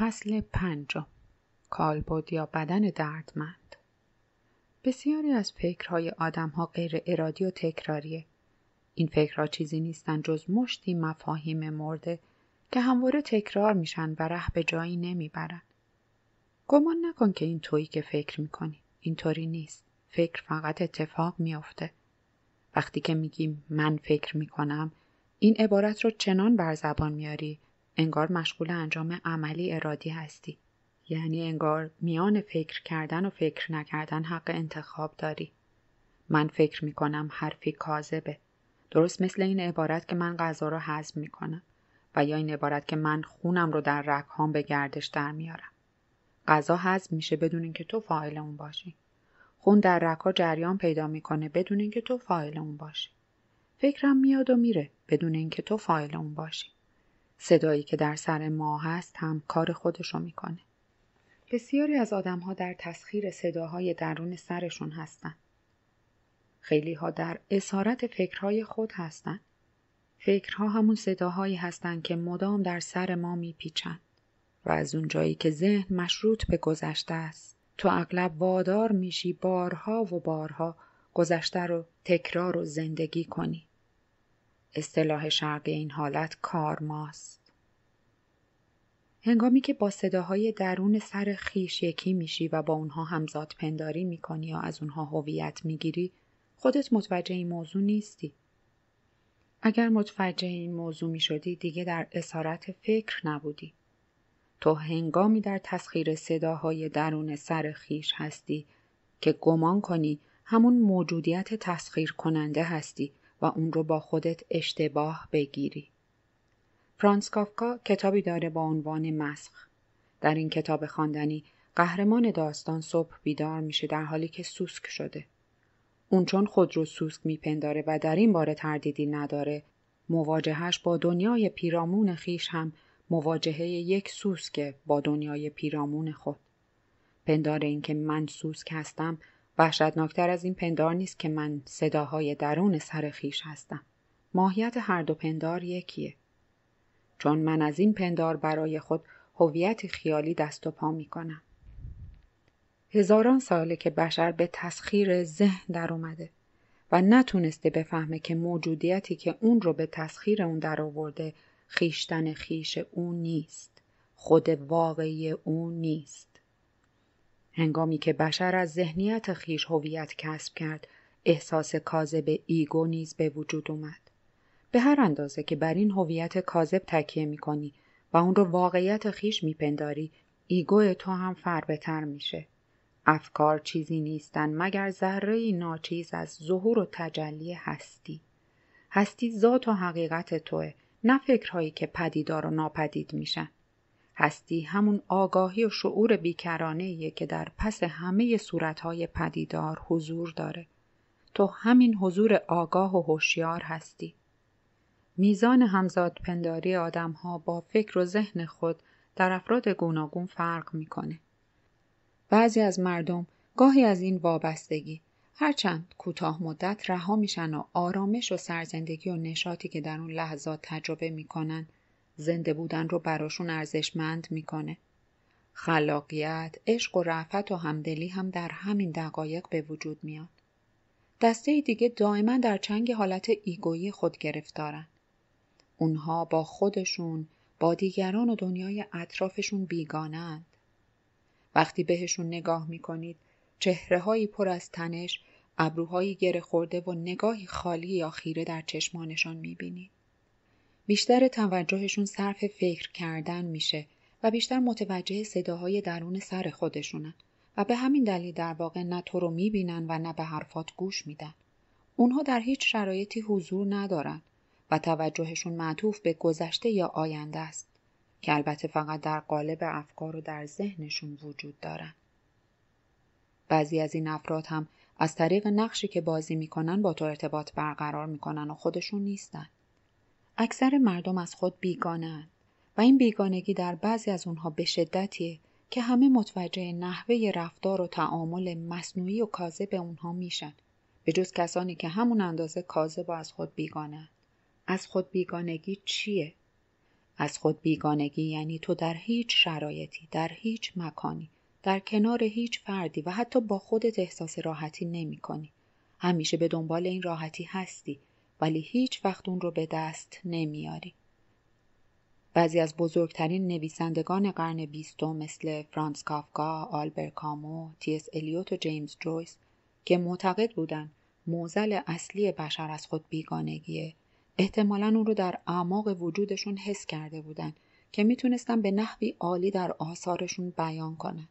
فصل پنجم کالبد یا بدن دردمند بسیاری از فکرهای آدم ها غیر ارادی و تکراریه. این فکرها چیزی نیستن جز مشتی مفاهیم مرده که همواره تکرار میشن و ره به جایی نمیبرن. گمان نکن که این تویی که فکر میکنی. اینطوری نیست. فکر فقط اتفاق میافته. وقتی که میگیم من فکر میکنم این عبارت رو چنان بر زبان میاری انگار مشغول انجام عملی ارادی هستی یعنی انگار میان فکر کردن و فکر نکردن حق انتخاب داری من فکر می کنم حرفی کاذبه درست مثل این عبارت که من غذا رو هضم می کنم و یا این عبارت که من خونم رو در رکهام به گردش در میارم غذا هضم میشه بدون اینکه تو فاعل اون باشی خون در رگها جریان پیدا میکنه بدون اینکه تو فاعل اون باشی فکرم میاد و میره بدون اینکه تو فاعل اون باشی صدایی که در سر ما هست هم کار خودش رو میکنه بسیاری از آدمها در تسخیر صداهای درون سرشون هستند خیلی ها در اسارت فکرهای خود هستند فکرها همون صداهایی هستند که مدام در سر ما میپیچند و از اون جایی که ذهن مشروط به گذشته است تو اغلب وادار میشی بارها و بارها گذشته رو تکرار و زندگی کنی اصطلاح شرق این حالت ماست هنگامی که با صداهای درون سر خیش یکی میشی و با اونها همزاد پنداری میکنی یا از اونها هویت میگیری خودت متوجه این موضوع نیستی اگر متوجه این موضوع می شدی دیگه در اسارت فکر نبودی. تو هنگامی در تسخیر صداهای درون سر خیش هستی که گمان کنی همون موجودیت تسخیر کننده هستی و اون رو با خودت اشتباه بگیری فرانس کافکا کتابی داره با عنوان مسخ در این کتاب خواندنی قهرمان داستان صبح بیدار میشه در حالی که سوسک شده اون چون خود رو سوسک میپنداره و در این باره تردیدی نداره مواجهش با دنیای پیرامون خیش هم مواجهه یک سوسکه با دنیای پیرامون خود پندار اینکه من سوسک هستم وحشتناکتر از این پندار نیست که من صداهای درون سر خیش هستم ماهیت هر دو پندار یکیه چون من از این پندار برای خود هویت خیالی دست و پا میکنم هزاران ساله که بشر به تسخیر ذهن در اومده و نتونسته بفهمه که موجودیتی که اون رو به تسخیر اون در آورده خیشتن خیش اون نیست خود واقعی اون نیست هنگامی که بشر از ذهنیت خیش هویت کسب کرد احساس کاذب ایگو نیز به وجود اومد به هر اندازه که بر این هویت کاذب تکیه میکنی و اون رو واقعیت خیش میپنداری ایگو تو هم فربهتر میشه افکار چیزی نیستن مگر ذره ناچیز از ظهور و تجلی هستی هستی ذات و حقیقت توه نه فکرهایی که پدیدار و ناپدید میشن هستی همون آگاهی و شعور بیکرانه که در پس همه صورتهای پدیدار حضور داره. تو همین حضور آگاه و هوشیار هستی. میزان همزاد پنداری آدم ها با فکر و ذهن خود در افراد گوناگون فرق میکنه. بعضی از مردم گاهی از این وابستگی هرچند کوتاه مدت رها میشن و آرامش و سرزندگی و نشاطی که در اون لحظات تجربه میکنن زنده بودن رو براشون ارزشمند میکنه. خلاقیت، عشق و رعفت و همدلی هم در همین دقایق به وجود میاد. دسته دیگه دائما در چنگ حالت ایگویی خود گرفتارن. اونها با خودشون، با دیگران و دنیای اطرافشون بیگانند. وقتی بهشون نگاه میکنید، چهره هایی پر از تنش، ابروهایی گره خورده و نگاهی خالی یا خیره در چشمانشان میبینید. بیشتر توجهشون صرف فکر کردن میشه و بیشتر متوجه صداهای درون سر خودشونن و به همین دلیل در واقع نه تو رو میبینن و نه به حرفات گوش میدن. اونها در هیچ شرایطی حضور ندارن و توجهشون معطوف به گذشته یا آینده است که البته فقط در قالب افکار و در ذهنشون وجود دارن. بعضی از این افراد هم از طریق نقشی که بازی میکنن با تو ارتباط برقرار میکنن و خودشون نیستن. اکثر مردم از خود بیگانند و این بیگانگی در بعضی از اونها به شدتیه که همه متوجه نحوه رفتار و تعامل مصنوعی و کاذب اونها میشن به جز کسانی که همون اندازه کاذب و از خود بیگانند از خود بیگانگی چیه از خود بیگانگی یعنی تو در هیچ شرایطی در هیچ مکانی در کنار هیچ فردی و حتی با خودت احساس راحتی نمی کنی. همیشه به دنبال این راحتی هستی ولی هیچ وقت اون رو به دست نمیاری. بعضی از بزرگترین نویسندگان قرن بیستم مثل فرانس کافکا، آلبر کامو، تیس الیوت و جیمز جویس که معتقد بودند موزل اصلی بشر از خود بیگانگیه احتمالا اون رو در اعماق وجودشون حس کرده بودن که میتونستن به نحوی عالی در آثارشون بیان کنن.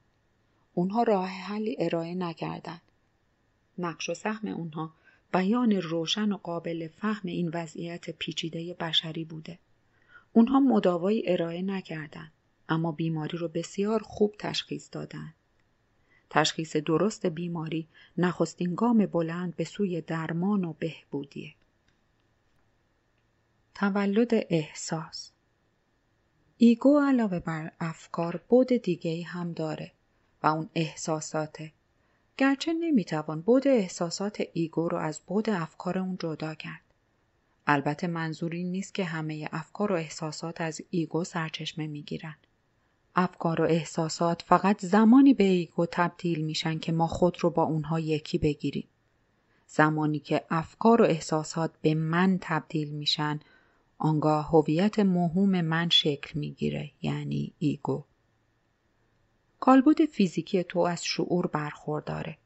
اونها راه حلی ارائه نکردن. نقش و سهم اونها بیان روشن و قابل فهم این وضعیت پیچیده بشری بوده. اونها مداوای ارائه نکردند اما بیماری رو بسیار خوب تشخیص دادند. تشخیص درست بیماری نخستین گام بلند به سوی درمان و بهبودیه. تولد احساس ایگو علاوه بر افکار بود دیگه هم داره و اون احساساته گرچه نمیتوان بود احساسات ایگو رو از بود افکار اون جدا کرد. البته منظور این نیست که همه افکار و احساسات از ایگو سرچشمه میگیرن. افکار و احساسات فقط زمانی به ایگو تبدیل میشن که ما خود رو با اونها یکی بگیریم. زمانی که افکار و احساسات به من تبدیل میشن، آنگاه هویت مهم من شکل میگیره یعنی ایگو. کالبد فیزیکی تو از شعور برخورداره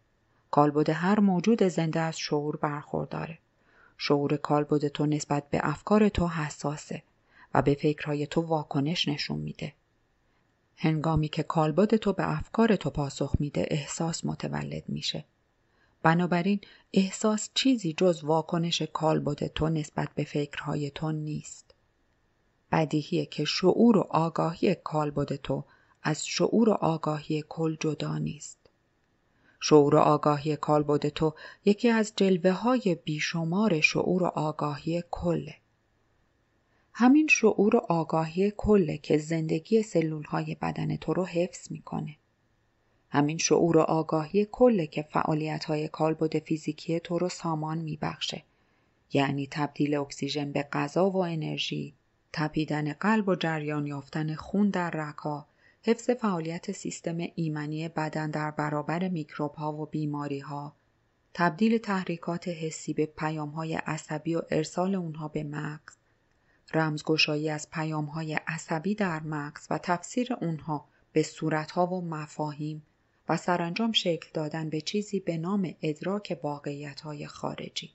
کالبد هر موجود زنده از شعور برخورداره شعور کالبد تو نسبت به افکار تو حساسه و به فکرهای تو واکنش نشون میده هنگامی که کالبد تو به افکار تو پاسخ میده احساس متولد میشه بنابراین احساس چیزی جز واکنش کالبد تو نسبت به فکرهای تو نیست بدیهیه که شعور و آگاهی کالبد تو از شعور و آگاهی کل جدا نیست. شعور و آگاهی کالبد تو یکی از جلوه های بیشمار شعور و آگاهی کله. همین شعور و آگاهی کله که زندگی سلول های بدن تو رو حفظ میکنه. همین شعور و آگاهی کله که فعالیت های کالبد فیزیکی تو رو سامان میبخشه. یعنی تبدیل اکسیژن به غذا و انرژی، تپیدن قلب و جریان یافتن خون در رکا حفظ فعالیت سیستم ایمنی بدن در برابر میکروب ها و بیماری ها، تبدیل تحریکات حسی به پیام های عصبی و ارسال اونها به مغز، رمزگشایی از پیام های عصبی در مغز و تفسیر اونها به صورتها و مفاهیم و سرانجام شکل دادن به چیزی به نام ادراک واقعیت های خارجی.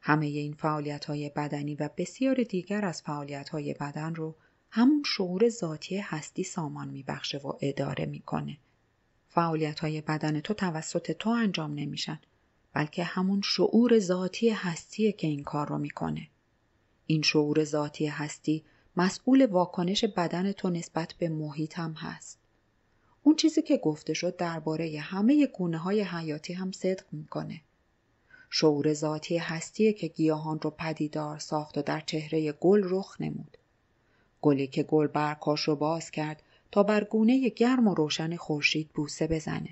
همه این فعالیت های بدنی و بسیار دیگر از فعالیت های بدن رو همون شعور ذاتی هستی سامان میبخشه و اداره میکنه فعالیت های بدن تو توسط تو انجام نمیشن بلکه همون شعور ذاتی هستیه که این کار رو میکنه این شعور ذاتی هستی مسئول واکنش بدن تو نسبت به محیط هم هست اون چیزی که گفته شد درباره همه گونه های حیاتی هم صدق میکنه شعور ذاتی هستیه که گیاهان رو پدیدار ساخت و در چهره گل رخ نمود گلی که گل برکاش رو باز کرد تا بر گونه گرم و روشن خورشید بوسه بزنه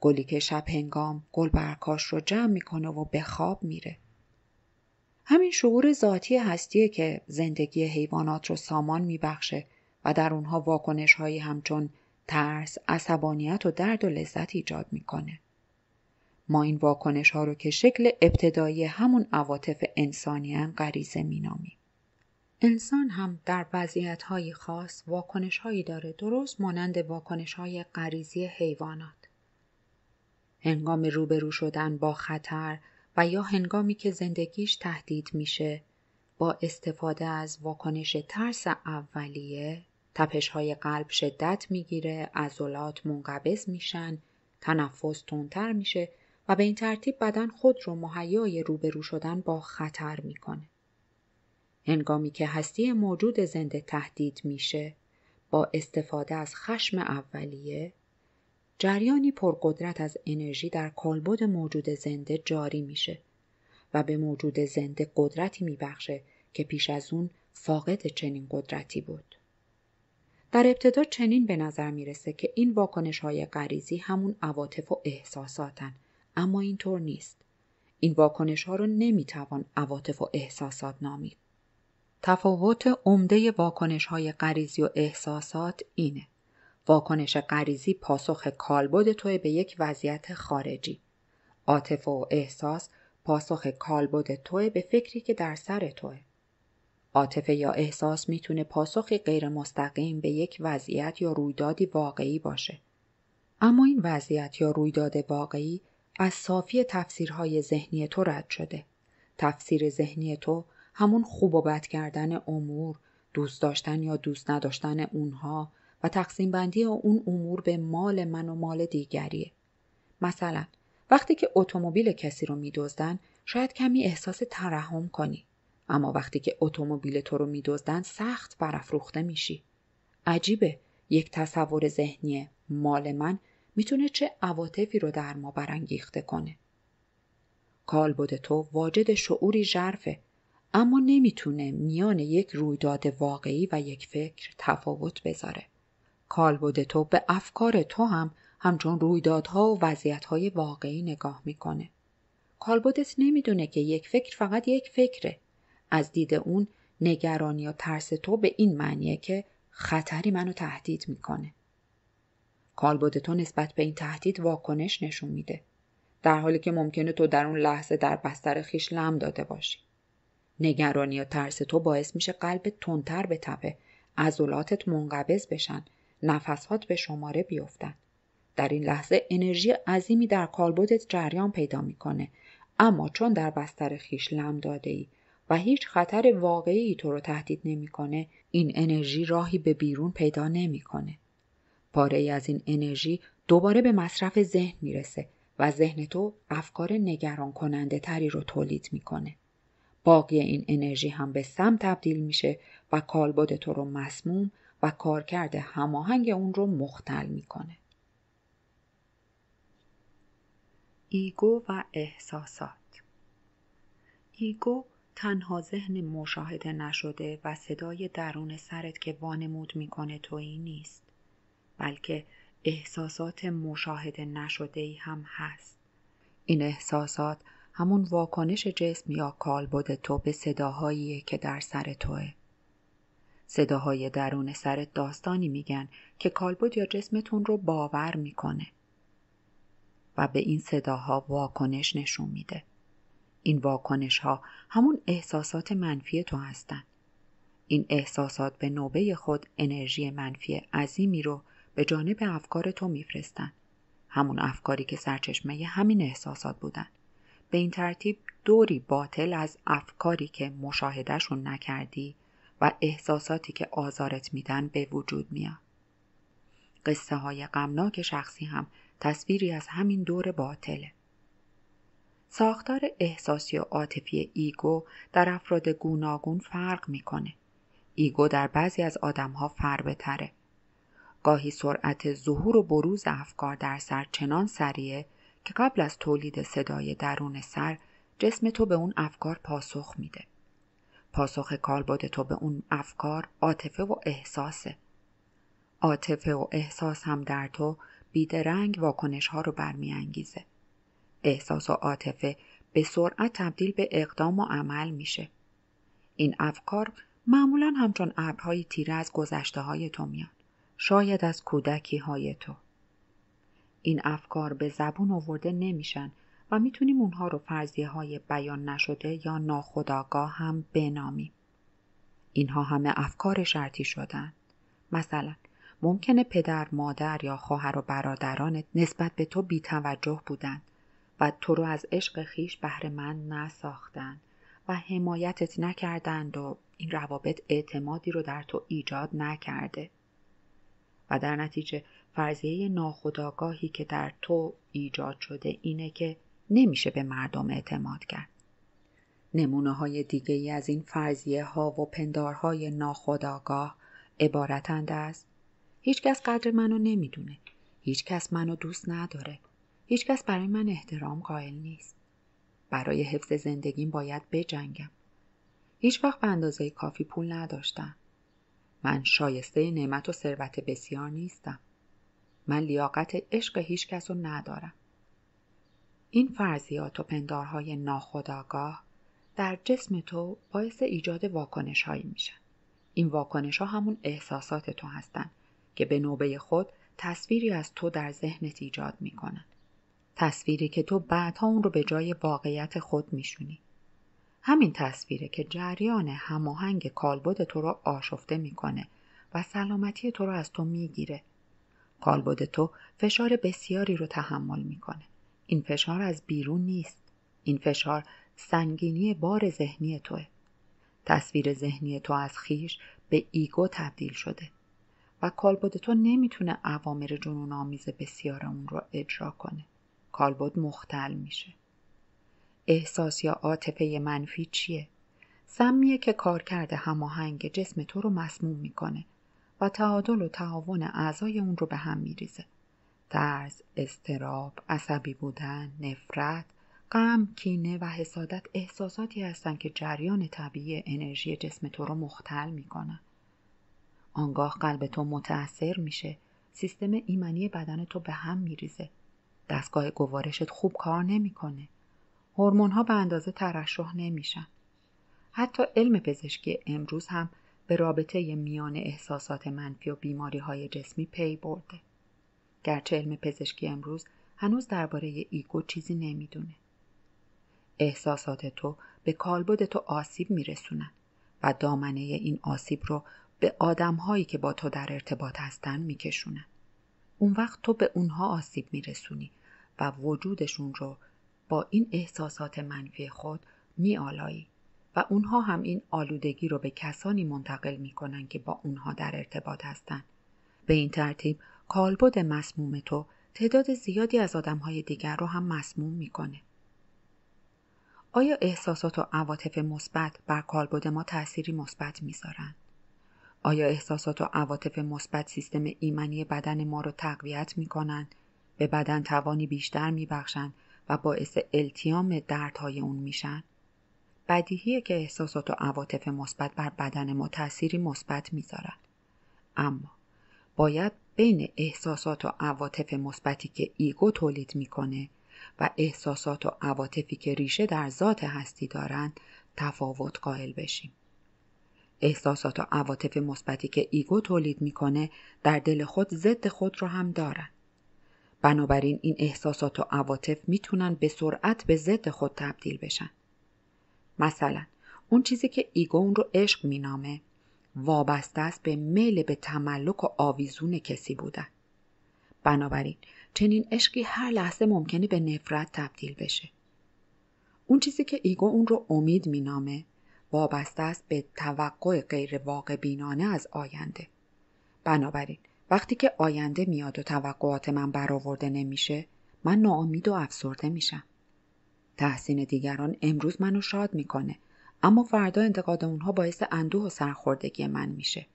گلی که شب هنگام گل برکاش رو جمع میکنه و به خواب میره همین شعور ذاتی هستیه که زندگی حیوانات رو سامان میبخشه و در اونها واکنش هایی همچون ترس، عصبانیت و درد و لذت ایجاد میکنه. ما این واکنش ها رو که شکل ابتدایی همون عواطف انسانیان غریزه مینامیم. انسان هم در های خاص هایی داره درست مانند های غریزی حیوانات. هنگام روبرو شدن با خطر و یا هنگامی که زندگیش تهدید میشه با استفاده از واکنش ترس اولیه تپش های قلب شدت میگیره، عضلات منقبض میشن، تنفس تندتر میشه و به این ترتیب بدن خود رو مهیای روبرو شدن با خطر میکنه. هنگامی که هستی موجود زنده تهدید میشه با استفاده از خشم اولیه جریانی پرقدرت از انرژی در کالبد موجود زنده جاری میشه و به موجود زنده قدرتی میبخشه که پیش از اون فاقد چنین قدرتی بود. در ابتدا چنین به نظر میرسه که این واکنش های غریزی همون عواطف و احساساتن اما اینطور نیست. این واکنش ها رو نمیتوان عواطف و احساسات نامید. تفاوت عمده واکنش های غریزی و احساسات اینه. واکنش غریزی پاسخ کالبد توی به یک وضعیت خارجی. عاطفه و احساس پاسخ کالبد توی به فکری که در سر توه. عاطفه یا احساس میتونه پاسخی غیر مستقیم به یک وضعیت یا رویدادی واقعی باشه. اما این وضعیت یا رویداد واقعی از صافی تفسیرهای ذهنی تو رد شده. تفسیر ذهنی تو همون خوب و بد کردن امور دوست داشتن یا دوست نداشتن اونها و تقسیم بندی اون امور به مال من و مال دیگریه مثلا وقتی که اتومبیل کسی رو میدزدن شاید کمی احساس ترحم کنی اما وقتی که اتومبیل تو رو میدزدن سخت برافروخته میشی عجیبه یک تصور ذهنی مال من میتونه چه عواطفی رو در ما برانگیخته کنه کالبد تو واجد شعوری ژرفه اما نمیتونه میان یک رویداد واقعی و یک فکر تفاوت بذاره. کالبد تو به افکار تو هم همچون رویدادها و وضعیتهای واقعی نگاه میکنه. کالبدت نمیدونه که یک فکر فقط یک فکره. از دید اون نگرانی یا ترس تو به این معنیه که خطری منو تهدید میکنه. کالبد تو نسبت به این تهدید واکنش نشون میده. در حالی که ممکنه تو در اون لحظه در بستر خیش لم داده باشی. نگرانی و ترس تو باعث میشه قلبت تندتر تپه عضلاتت منقبض بشن نفسات به شماره بیفتن در این لحظه انرژی عظیمی در کالبدت جریان پیدا میکنه اما چون در بستر خیش لم داده ای و هیچ خطر واقعی تو رو تهدید نمیکنه این انرژی راهی به بیرون پیدا نمیکنه پاره ای از این انرژی دوباره به مصرف ذهن میرسه و ذهن تو افکار نگران کننده تری رو تولید میکنه باقی این انرژی هم به سم تبدیل میشه و کالبد تو رو مسموم و کارکرد هماهنگ اون رو مختل میکنه ایگو و احساسات ایگو تنها ذهن مشاهده نشده و صدای درون سرت که وانمود میکنه این نیست بلکه احساسات مشاهده نشده ای هم هست این احساسات همون واکنش جسم یا بوده تو به صداهایی که در سر توه صداهای درون سرت داستانی میگن که کالبد یا جسمتون رو باور میکنه و به این صداها واکنش نشون میده این واکنش ها همون احساسات منفی تو هستن این احساسات به نوبه خود انرژی منفی عظیمی رو به جانب افکار تو میفرستن همون افکاری که سرچشمه همین احساسات بودن به این ترتیب دوری باطل از افکاری که مشاهدهشون نکردی و احساساتی که آزارت میدن به وجود میاد. قصه های غمناک شخصی هم تصویری از همین دور باطله. ساختار احساسی و عاطفی ایگو در افراد گوناگون فرق میکنه. ایگو در بعضی از آدمها فربه تره. گاهی سرعت ظهور و بروز افکار در سر چنان سریه که قبل از تولید صدای درون سر جسم تو به اون افکار پاسخ میده پاسخ کالبد تو به اون افکار عاطفه و احساسه عاطفه و احساس هم در تو بیدرنگ واکنش ها رو برمیانگیزه احساس و عاطفه به سرعت تبدیل به اقدام و عمل میشه این افکار معمولا همچون ابرهای تیره از گذشته های تو میان شاید از کودکی های تو این افکار به زبون آورده نمیشن و میتونیم اونها رو فرضیه های بیان نشده یا ناخداگاه هم بنامیم. اینها همه افکار شرطی شدن. مثلا ممکنه پدر، مادر یا خواهر و برادرانت نسبت به تو بیتوجه بودند و تو رو از عشق خیش من نساختن و حمایتت نکردند و این روابط اعتمادی رو در تو ایجاد نکرده و در نتیجه فرضیه ناخودآگاهی که در تو ایجاد شده اینه که نمیشه به مردم اعتماد کرد. نمونه های دیگه ای از این فرضیه ها و پندارهای ناخودآگاه عبارتند از هیچکس قدر منو نمیدونه. هیچکس منو دوست نداره. هیچکس برای من احترام قائل نیست. برای حفظ زندگیم باید بجنگم. هیچ وقت به اندازه کافی پول نداشتم. من شایسته نعمت و ثروت بسیار نیستم. من لیاقت عشق هیچ کس رو ندارم. این فرضیات و پندارهای ناخودآگاه در جسم تو باعث ایجاد واکنش هایی میشن. این واکنش ها همون احساسات تو هستن که به نوبه خود تصویری از تو در ذهنت ایجاد میکنن. تصویری که تو بعدها اون رو به جای واقعیت خود میشونی. همین تصویره که جریان هماهنگ کالبد تو رو آشفته میکنه و سلامتی تو رو از تو میگیره کالبد تو فشار بسیاری رو تحمل میکنه این فشار از بیرون نیست این فشار سنگینی بار ذهنی توه تصویر ذهنی تو از خیش به ایگو تبدیل شده و کالبد تو نمیتونه عوامر جنون آمیز بسیار اون رو اجرا کنه کالبد مختل میشه احساس یا عاطفه منفی چیه سمیه که کار کرده هماهنگ جسم تو رو مسموم میکنه و تعادل و تعاون اعضای اون رو به هم میریزه ترس استراب عصبی بودن نفرت غم کینه و حسادت احساساتی هستند که جریان طبیعی انرژی جسم تو رو مختل میکنن آنگاه قلب تو متاثر میشه سیستم ایمنی بدن تو به هم میریزه دستگاه گوارشت خوب کار نمیکنه هورمون ها به اندازه ترشح نمیشن حتی علم پزشکی امروز هم به رابطه میان احساسات منفی و بیماری های جسمی پی برده. گرچه علم پزشکی امروز هنوز درباره ایگو چیزی نمیدونه. احساسات تو به کالبد تو آسیب میرسونن و دامنه این آسیب رو به آدم هایی که با تو در ارتباط هستن میکشونن. اون وقت تو به اونها آسیب میرسونی و وجودشون رو با این احساسات منفی خود میآلایی و اونها هم این آلودگی رو به کسانی منتقل کنند که با اونها در ارتباط هستن. به این ترتیب کالبد مسموم تو تعداد زیادی از آدمهای دیگر رو هم مسموم میکنه. آیا احساسات و عواطف مثبت بر کالبد ما تأثیری مثبت میذارن؟ آیا احساسات و عواطف مثبت سیستم ایمنی بدن ما رو تقویت میکنن، به بدن توانی بیشتر میبخشند و باعث التیام دردهای اون میشن؟ بدیهیه که احساسات و عواطف مثبت بر بدن ما تأثیری مثبت میذارد. اما باید بین احساسات و عواطف مثبتی که ایگو تولید میکنه و احساسات و عواطفی که ریشه در ذات هستی دارند تفاوت قائل بشیم احساسات و عواطف مثبتی که ایگو تولید میکنه در دل خود ضد خود رو هم دارند بنابراین این احساسات و عواطف میتونن به سرعت به ضد خود تبدیل بشن مثلا اون چیزی که ایگو اون رو عشق مینامه وابسته است به میل به تملک و آویزون کسی بودن بنابراین چنین عشقی هر لحظه ممکنه به نفرت تبدیل بشه اون چیزی که ایگو اون رو امید مینامه وابسته است به توقع غیر واقع بینانه از آینده بنابراین وقتی که آینده میاد و توقعات من برآورده نمیشه من ناامید و افسرده میشم تحسین دیگران امروز منو شاد میکنه اما فردا انتقاد اونها باعث اندوه و سرخوردگی من میشه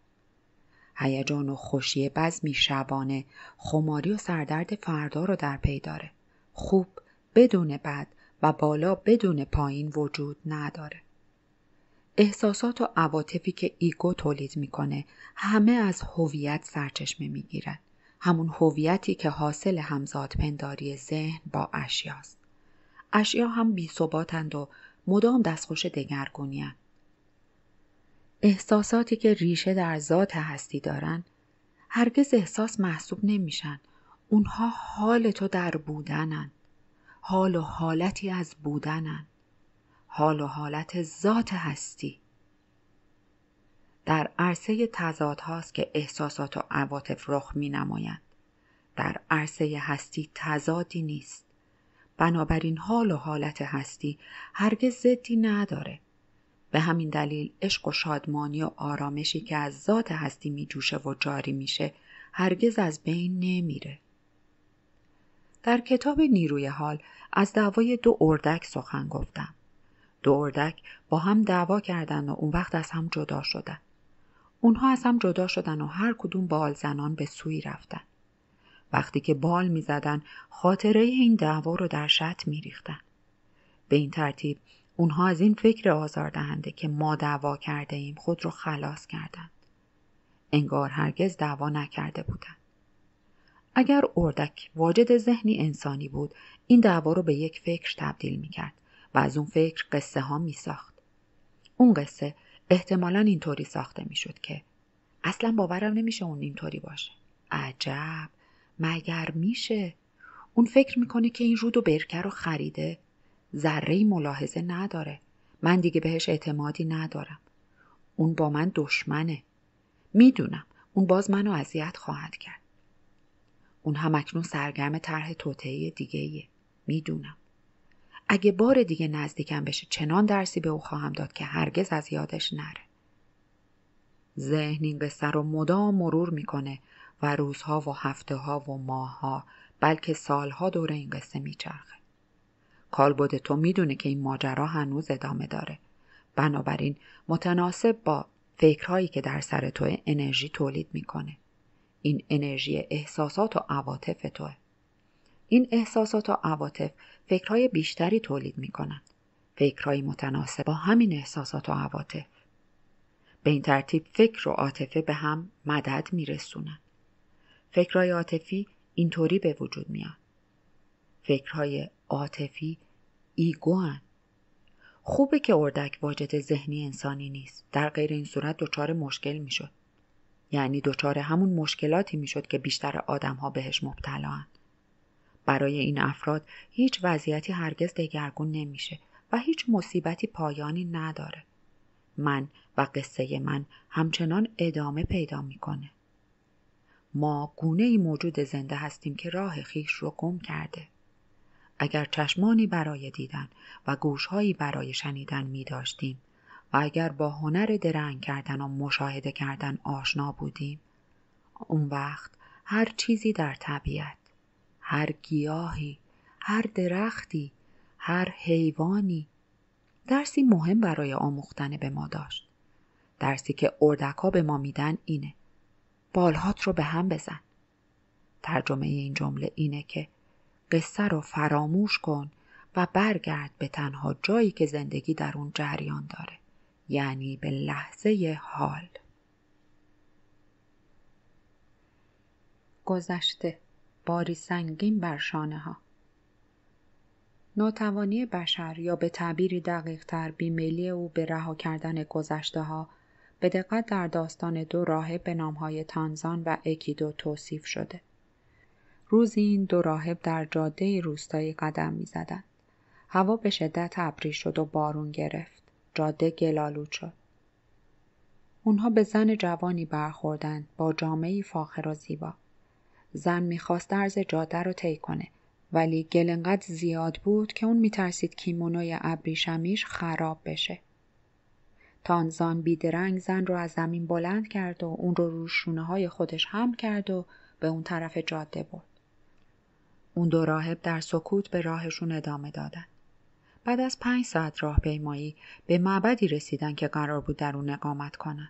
هیجان و خوشی بزمی شبانه خماری و سردرد فردا رو در پی داره خوب بدون بد و بالا بدون پایین وجود نداره احساسات و عواطفی که ایگو تولید میکنه همه از هویت سرچشمه میگیرن همون هویتی که حاصل همزادپنداری ذهن با اشیاست اشیا هم بی ثباتند و مدام دستخوش دگرگونیاند احساساتی که ریشه در ذات هستی دارند هرگز احساس محسوب نمیشن اونها حال تو در بودنن حال و حالتی از بودنن حال و حالت ذات هستی در عرصه تضاد هاست که احساسات و عواطف رخ می نمایند. در عرصه هستی تضادی نیست. بنابراین حال و حالت هستی هرگز زدی نداره به همین دلیل عشق و شادمانی و آرامشی که از ذات هستی میجوشه و جاری میشه هرگز از بین نمیره در کتاب نیروی حال از دعوای دو اردک سخن گفتم دو اردک با هم دعوا کردن و اون وقت از هم جدا شدن اونها از هم جدا شدن و هر کدوم بال زنان به سوی رفتن وقتی که بال زدن خاطره این دعوا رو در شط ریختن. به این ترتیب اونها از این فکر آزاردهنده که ما دعوا کرده ایم خود رو خلاص کردند انگار هرگز دعوا نکرده بودند اگر اردک واجد ذهنی انسانی بود این دعوا رو به یک فکر تبدیل میکرد و از اون فکر قصه ها میساخت اون قصه احتمالا اینطوری ساخته میشد که اصلا باورم نمیشه اون اینطوری باشه عجب مگر میشه اون فکر میکنه که این رود و برکه رو خریده ذره ملاحظه نداره من دیگه بهش اعتمادی ندارم اون با من دشمنه میدونم اون باز منو اذیت خواهد کرد اون هم اکنون سرگرم طرح توطعه دیگه میدونم اگه بار دیگه نزدیکم بشه چنان درسی به او خواهم داد که هرگز از یادش نره ذهن این سر رو مدام مرور میکنه و روزها و هفته ها و ماه ها بلکه سالها دور این قصه میچرخه کالبد تو میدونه که این ماجرا هنوز ادامه داره بنابراین متناسب با فکرهایی که در سر تو انرژی تولید میکنه این انرژی احساسات و عواطف توه این احساسات و عواطف فکرهای بیشتری تولید میکنند. فکرهایی متناسب با همین احساسات و عواطف به این ترتیب فکر و عاطفه به هم مدد میرسونن فکرهای عاطفی اینطوری به وجود میان فکرهای عاطفی ایگوان خوبه که اردک واجد ذهنی انسانی نیست در غیر این صورت دچار مشکل میشد یعنی دچار همون مشکلاتی میشد که بیشتر ها بهش مبتلااند برای این افراد هیچ وضعیتی هرگز دگرگون نمیشه و هیچ مصیبتی پایانی نداره من و قصه من همچنان ادامه پیدا میکنه ما گونه موجود زنده هستیم که راه خیش رو گم کرده. اگر چشمانی برای دیدن و گوشهایی برای شنیدن می داشتیم و اگر با هنر درنگ کردن و مشاهده کردن آشنا بودیم اون وقت هر چیزی در طبیعت هر گیاهی هر درختی هر حیوانی درسی مهم برای آموختن به ما داشت درسی که اردکا به ما میدن اینه بالهات رو به هم بزن ترجمه این جمله اینه که قصه رو فراموش کن و برگرد به تنها جایی که زندگی در اون جریان داره یعنی به لحظه حال گذشته باری سنگین بر شانه ها ناتوانی بشر یا به تعبیری دقیق تر بیمیلی او به رها کردن گذشته ها به دقت در داستان دو راهب به نامهای تانزان و اکیدو توصیف شده. روزی این دو راهب در جاده روستایی قدم می زدن. هوا به شدت ابری شد و بارون گرفت. جاده گلالود شد. اونها به زن جوانی برخوردند با جامعی فاخر و زیبا. زن میخواست درز جاده رو طی کنه ولی گل انقدر زیاد بود که اون میترسید کیمونوی ابریشمیش خراب بشه. تانزان بیدرنگ زن رو از زمین بلند کرد و اون رو روش های خودش هم کرد و به اون طرف جاده برد. اون دو راهب در سکوت به راهشون ادامه دادن. بعد از پنج ساعت راهپیمایی به معبدی رسیدن که قرار بود در اون اقامت کنن.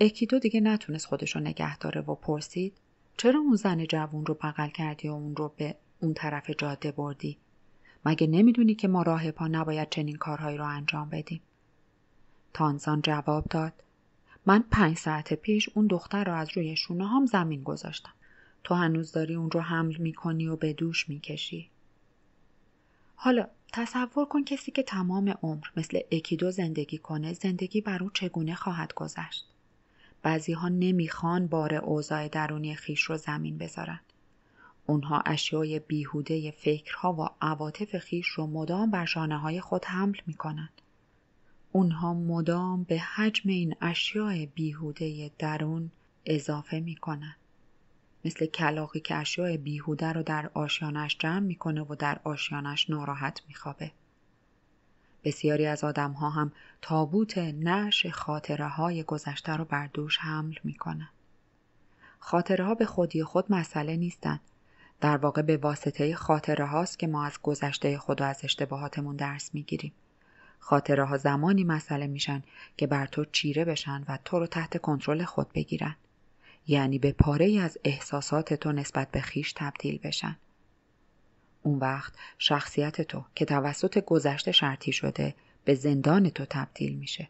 اکیدو دیگه نتونست خودش رو نگه داره و پرسید چرا اون زن جوون رو بغل کردی و اون رو به اون طرف جاده بردی؟ مگه نمیدونی که ما پا نباید چنین کارهایی رو انجام بدیم؟ تانزان جواب داد من پنج ساعت پیش اون دختر رو از روی شونه هم زمین گذاشتم تو هنوز داری اون رو حمل کنی و به دوش میکشی حالا تصور کن کسی که تمام عمر مثل اکیدو زندگی کنه زندگی بر او چگونه خواهد گذشت بعضی ها نمیخوان بار اوضاع درونی خیش رو زمین بذارن اونها اشیای بیهوده فکرها و عواطف خیش رو مدام بر شانه های خود حمل میکنند اونها مدام به حجم این اشیاء بیهوده درون اضافه میکنن مثل کلاقی که اشیاء بیهوده رو در آشیانش جمع میکنه و در آشیانش ناراحت میخوابه بسیاری از آدم ها هم تابوت نش خاطره های گذشته رو بر دوش حمل میکنن خاطره ها به خودی خود مسئله نیستن در واقع به واسطه خاطره هاست که ما از گذشته خود و از اشتباهاتمون درس میگیریم خاطره ها زمانی مسئله میشن که بر تو چیره بشن و تو رو تحت کنترل خود بگیرن. یعنی به پاره ای از احساسات تو نسبت به خیش تبدیل بشن. اون وقت شخصیت تو که توسط گذشته شرطی شده به زندان تو تبدیل میشه.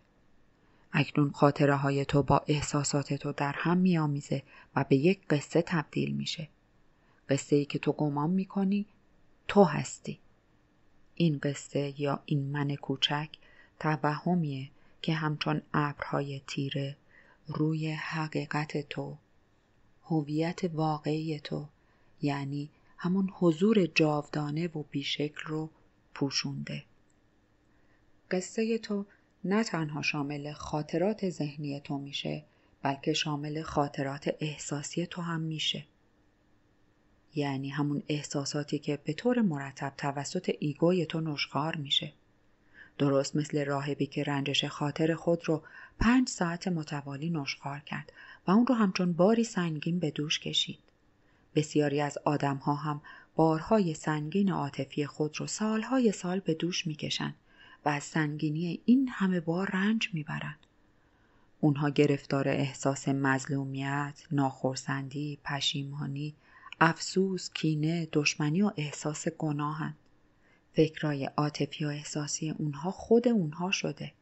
اکنون خاطره های تو با احساسات تو در هم میآمیزه و به یک قصه تبدیل میشه. قصه ای که تو گمان میکنی تو هستی. این قصه یا این من کوچک توهمیه که همچون ابرهای تیره روی حقیقت تو هویت واقعی تو یعنی همون حضور جاودانه و بیشکل رو پوشونده قصه تو نه تنها شامل خاطرات ذهنی تو میشه بلکه شامل خاطرات احساسی تو هم میشه یعنی همون احساساتی که به طور مرتب توسط ایگوی تو نشخار میشه. درست مثل راهبی که رنجش خاطر خود رو پنج ساعت متوالی نشخار کرد و اون رو همچون باری سنگین به دوش کشید. بسیاری از آدمها هم بارهای سنگین عاطفی خود رو سالهای سال به دوش میکشند و از سنگینی این همه بار رنج میبرند. اونها گرفتار احساس مظلومیت، ناخرسندی، پشیمانی افسوس کینه دشمنی و احساس گناهند، فکرای عاطفی و احساسی اونها خود اونها شده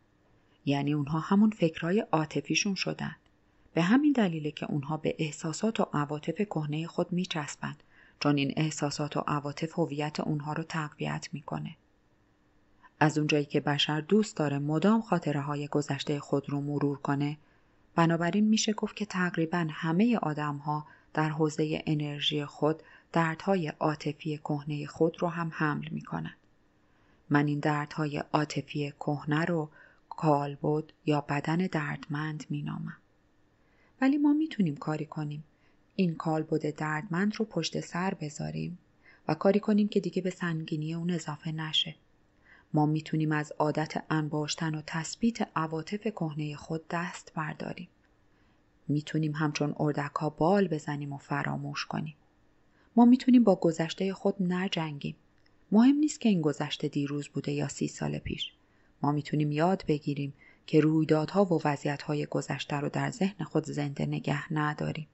یعنی اونها همون فکرای عاطفیشون شدن به همین دلیله که اونها به احساسات و عواطف کهنه خود میچسبند چون این احساسات و عواطف هویت اونها رو تقویت میکنه از اونجایی که بشر دوست داره مدام خاطره های گذشته خود رو مرور کنه بنابراین میشه گفت که تقریبا همه آدم ها در حوزه انرژی خود دردهای عاطفی کهنه خود رو هم حمل می من این دردهای عاطفی کهنه رو کالبد یا بدن دردمند می نامم. ولی ما میتونیم کاری کنیم. این کالبد دردمند رو پشت سر بذاریم و کاری کنیم که دیگه به سنگینی اون اضافه نشه. ما میتونیم از عادت انباشتن و تثبیت عواطف کهنه خود دست برداریم. میتونیم همچون اردک ها بال بزنیم و فراموش کنیم. ما میتونیم با گذشته خود نجنگیم. مهم نیست که این گذشته دیروز بوده یا سی سال پیش. ما میتونیم یاد بگیریم که رویدادها و وضعیتهای گذشته رو در ذهن خود زنده نگه نداریم.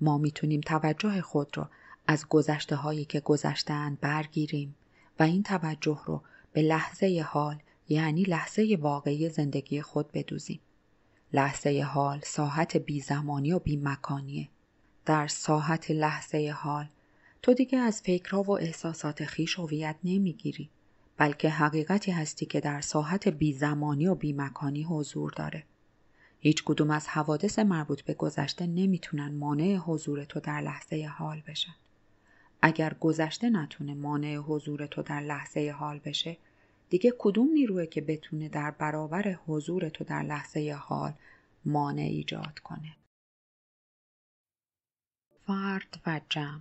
ما میتونیم توجه خود را از گذشته هایی که گذشتهاند برگیریم و این توجه رو به لحظه حال یعنی لحظه واقعی زندگی خود بدوزیم. لحظه حال ساحت بی زمانی و بی مکانیه. در ساحت لحظه حال تو دیگه از فکرها و احساسات خیش هویت نمیگیری بلکه حقیقتی هستی که در ساحت بی زمانی و بی مکانی حضور داره. هیچ کدوم از حوادث مربوط به گذشته نمیتونن مانع حضور تو در لحظه حال بشن. اگر گذشته نتونه مانع حضور تو در لحظه حال بشه دیگه کدوم نیروه که بتونه در برابر حضور تو در لحظه حال مانع ایجاد کنه فرد و جمع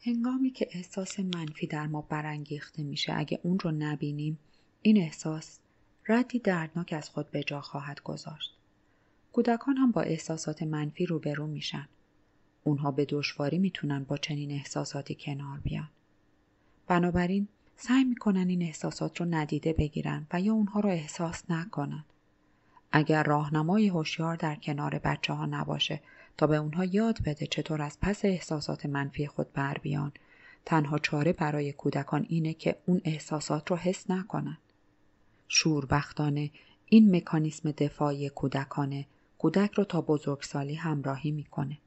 هنگامی که احساس منفی در ما برانگیخته میشه اگه اون رو نبینیم این احساس ردی دردناک از خود به جا خواهد گذاشت کودکان هم با احساسات منفی روبرو میشن اونها به دشواری میتونن با چنین احساساتی کنار بیان بنابراین سعی میکنن این احساسات رو ندیده بگیرن و یا اونها رو احساس نکنن. اگر راهنمای هوشیار در کنار بچه ها نباشه تا به اونها یاد بده چطور از پس احساسات منفی خود بر بیان تنها چاره برای کودکان اینه که اون احساسات رو حس نکنن. شوربختانه این مکانیسم دفاعی کودکانه کودک رو تا بزرگسالی همراهی میکنه.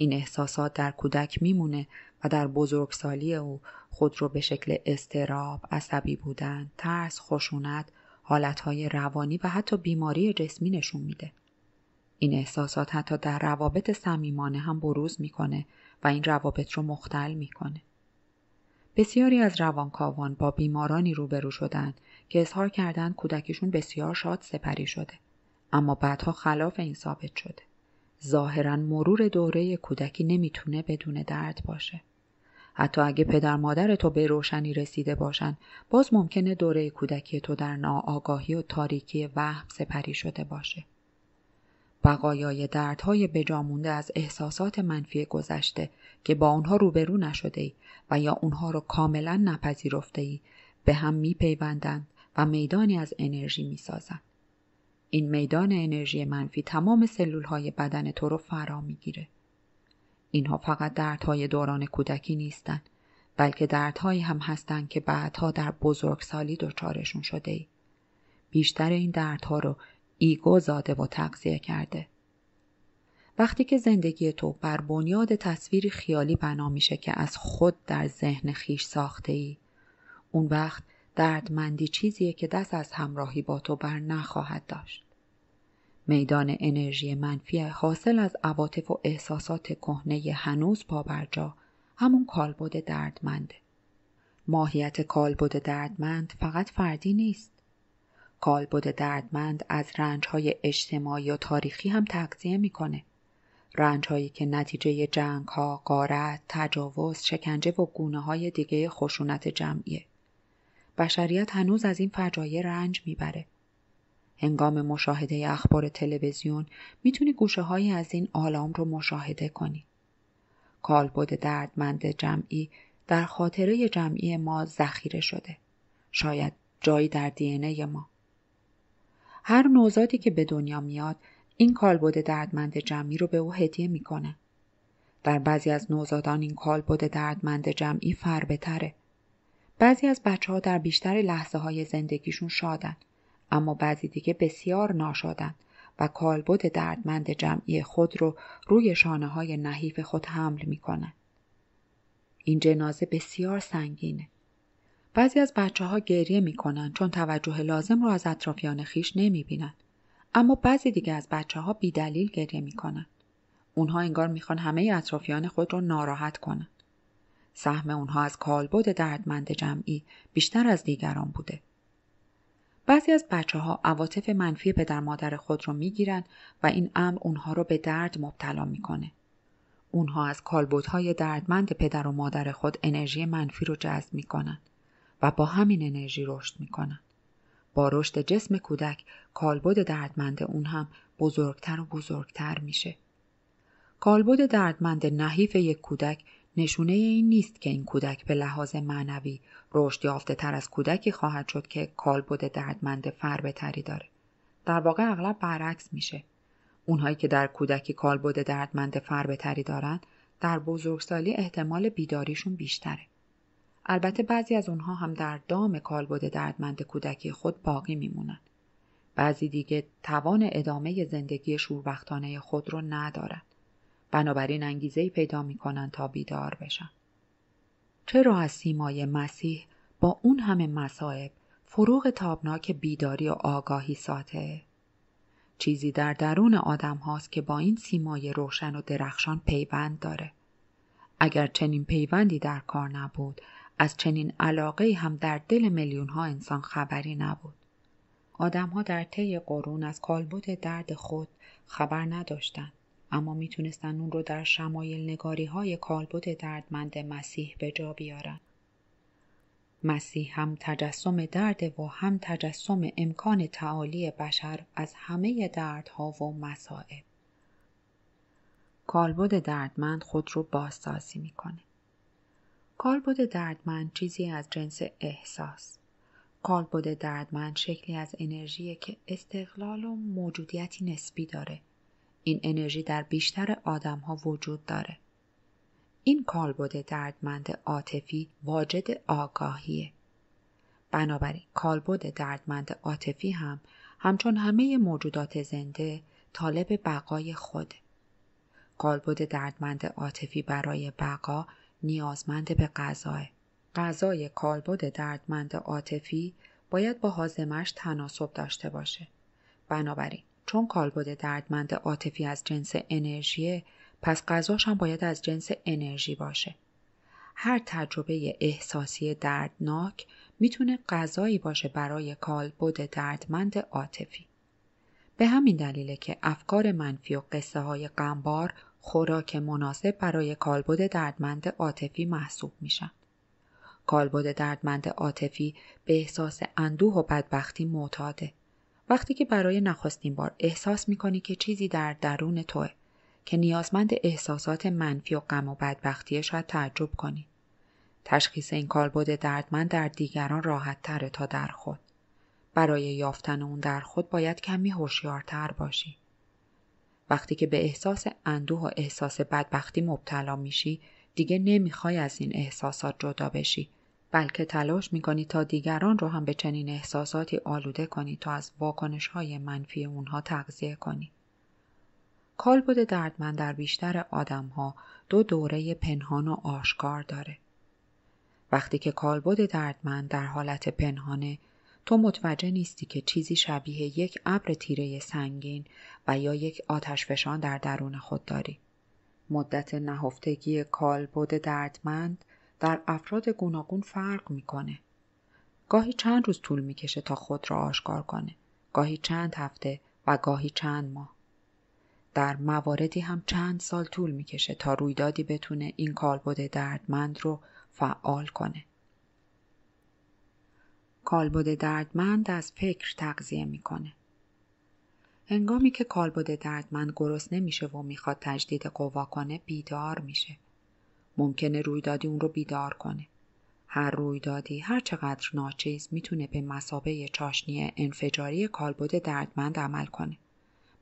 این احساسات در کودک میمونه و در بزرگسالی او خود را به شکل استراب، عصبی بودن، ترس، خشونت، حالتهای روانی و حتی بیماری جسمی نشون میده. این احساسات حتی در روابط صمیمانه هم بروز میکنه و این روابط رو مختل میکنه. بسیاری از روانکاوان با بیمارانی روبرو شدند که اظهار کردند کودکیشون بسیار شاد سپری شده اما بعدها خلاف این ثابت شده ظاهرا مرور دوره کودکی نمیتونه بدون درد باشه حتی اگه پدر مادر تو به روشنی رسیده باشن باز ممکنه دوره کودکی تو در ناآگاهی و تاریکی وهم سپری شده باشه بقایای دردهای بجامونده از احساسات منفی گذشته که با اونها روبرو نشده ای و یا اونها رو کاملا نپذیرفته ای به هم میپیوندند و میدانی از انرژی میسازند این میدان انرژی منفی تمام سلولهای بدن تو رو فرا میگیره اینها فقط دردهای دوران کودکی نیستند بلکه دردهایی هم هستند که بعدها در بزرگسالی دچارشون شده ای. بیشتر این دردها رو ایگو زاده و تغذیه کرده. وقتی که زندگی تو بر بنیاد تصویری خیالی بنا میشه که از خود در ذهن خیش ساخته ای، اون وقت دردمندی چیزیه که دست از همراهی با تو بر نخواهد داشت. میدان انرژی منفی حاصل از عواطف و احساسات کهنه هنوز پابرجا همون کالبد دردمنده ماهیت کالبد دردمند فقط فردی نیست کالبد دردمند از رنجهای اجتماعی و تاریخی هم تغذیه میکنه رنجهایی که نتیجه ها، قارت تجاوز شکنجه و گونه های دیگه خشونت جمعیه بشریت هنوز از این فجایع رنج میبره هنگام مشاهده اخبار تلویزیون میتونی گوشه های از این آلام رو مشاهده کنی. کالبد دردمند جمعی در خاطره جمعی ما ذخیره شده. شاید جایی در دینه ما. هر نوزادی که به دنیا میاد این کالبد دردمند جمعی رو به او هدیه میکنه. در بعضی از نوزادان این کالبد دردمند جمعی فربهتره. بعضی از بچه ها در بیشتر لحظه های زندگیشون شادن اما بعضی دیگه بسیار ناشادن و کالبد دردمند جمعی خود رو روی شانه های نحیف خود حمل کنن. این جنازه بسیار سنگینه. بعضی از بچه ها گریه کنن چون توجه لازم رو از اطرافیان خیش بینن. اما بعضی دیگه از بچه ها بی دلیل گریه کنن. اونها انگار میخوان همه اطرافیان خود رو ناراحت کنن. سهم اونها از کالبد دردمند جمعی بیشتر از دیگران بوده. بعضی از بچه ها عواطف منفی پدر مادر خود می گیرن و این امر اونها رو به درد مبتلا میکنه. اونها از های دردمند پدر و مادر خود انرژی منفی رو جذب میکنن و با همین انرژی رشد میکنن. با رشد جسم کودک کالبد دردمند اون هم بزرگتر و بزرگتر میشه. کالبد دردمند نحیف یک کودک نشونه این نیست که این کودک به لحاظ معنوی رشد یافته تر از کودکی خواهد شد که کالبد دردمند فربهتری داره در واقع اغلب برعکس میشه اونهایی که در کودکی کالبد دردمند فربهتری دارند در بزرگسالی احتمال بیداریشون بیشتره البته بعضی از اونها هم در دام کالبد دردمند کودکی خود باقی میمونن بعضی دیگه توان ادامه زندگی شوربختانه خود رو ندارن بنابراین انگیزهای پیدا می تا بیدار بشن چرا از سیمای مسیح با اون همه مصائب فروغ تابناک بیداری و آگاهی ساته چیزی در درون آدم هاست که با این سیمای روشن و درخشان پیوند داره اگر چنین پیوندی در کار نبود از چنین علاقه هم در دل میلیون ها انسان خبری نبود آدمها در طی قرون از کالبد درد خود خبر نداشتند اما میتونستن اون رو در شمایل نگاری های کالبد دردمند مسیح به جا بیارن. مسیح هم تجسم درد و هم تجسم امکان تعالی بشر از همه دردها و مصائب کالبد دردمند خود رو بازسازی میکنه. کالبد دردمند چیزی از جنس احساس. کالبد دردمند شکلی از انرژی که استقلال و موجودیتی نسبی داره این انرژی در بیشتر آدم ها وجود داره. این کالبد دردمند عاطفی واجد آگاهیه. بنابراین کالبد دردمند عاطفی هم همچون همه موجودات زنده طالب بقای خود. کالبد دردمند عاطفی برای بقا نیازمند به غذاه. غذای کالبد دردمند عاطفی باید با حازمش تناسب داشته باشه. بنابراین چون کالبد دردمند عاطفی از جنس انرژی پس غذاش هم باید از جنس انرژی باشه هر تجربه احساسی دردناک میتونه غذایی باشه برای کالبد دردمند عاطفی به همین دلیله که افکار منفی و قصه های غمبار خوراک مناسب برای کالبد دردمند عاطفی محسوب میشن کالبد دردمند عاطفی به احساس اندوه و بدبختی معتاده وقتی که برای نخستین بار احساس میکنی که چیزی در درون توه که نیازمند احساسات منفی و غم و بدبختیه شاید تعجب کنی تشخیص این کالبد دردمند در دیگران راحت تره تا در خود برای یافتن اون در خود باید کمی هوشیارتر باشی وقتی که به احساس اندوه و احساس بدبختی مبتلا میشی دیگه نمیخوای از این احساسات جدا بشی بلکه تلاش می کنید تا دیگران رو هم به چنین احساساتی آلوده کنید تا از واکنش های منفی اونها تغذیه کنید. کالبد دردمند در بیشتر آدم ها دو دوره پنهان و آشکار داره. وقتی که کالبد دردمند در حالت پنهانه تو متوجه نیستی که چیزی شبیه یک ابر تیره سنگین و یا یک آتشفشان در درون خود داری. مدت نهفتگی کالبد دردمند در افراد گوناگون فرق میکنه گاهی چند روز طول میکشه تا خود را آشکار کنه گاهی چند هفته و گاهی چند ماه در مواردی هم چند سال طول میکشه تا رویدادی بتونه این کالبد دردمند رو فعال کنه کالبد دردمند از فکر تغذیه میکنه هنگامی که کالبد دردمند گرسنه نمیشه و میخواد تجدید قوا کنه بیدار میشه ممکنه رویدادی اون رو بیدار کنه. هر رویدادی هر چقدر ناچیز میتونه به مسابه چاشنی انفجاری کالبد دردمند عمل کنه.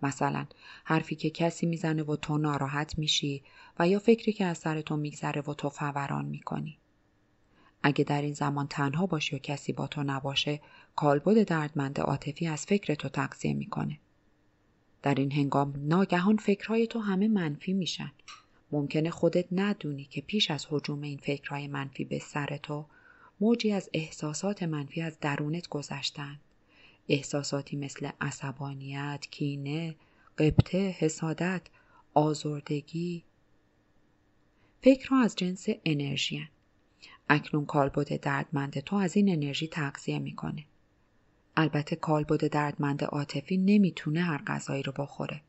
مثلا حرفی که کسی میزنه و تو ناراحت میشی و یا فکری که از سر تو میگذره و تو فوران میکنی. اگه در این زمان تنها باشی و کسی با تو نباشه کالبد دردمند عاطفی از فکر تو تقضیه میکنه. در این هنگام ناگهان فکرهای تو همه منفی میشن ممکنه خودت ندونی که پیش از حجوم این فکرهای منفی به سر تو موجی از احساسات منفی از درونت گذشتن. احساساتی مثل عصبانیت، کینه، قبطه، حسادت، آزردگی. فکرها از جنس انرژی هن. اکنون کالبد دردمند تو از این انرژی تغذیه میکنه. البته کالبد دردمند عاطفی نمیتونه هر غذایی رو بخوره.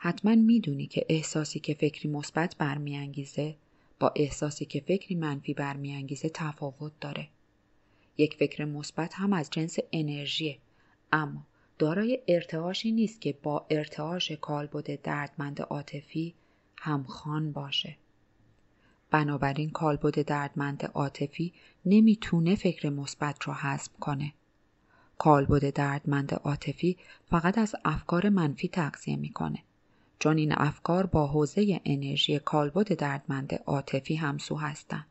حتما میدونی که احساسی که فکری مثبت برمیانگیزه با احساسی که فکری منفی برمیانگیزه تفاوت داره. یک فکر مثبت هم از جنس انرژیه اما دارای ارتعاشی نیست که با ارتعاش کالبد دردمند عاطفی همخوان باشه. بنابراین کالبد دردمند عاطفی نمیتونه فکر مثبت را حذف کنه. کالبد دردمند عاطفی فقط از افکار منفی تغذیه میکنه چون این افکار با حوزه انرژی کالبد دردمند عاطفی همسو هستند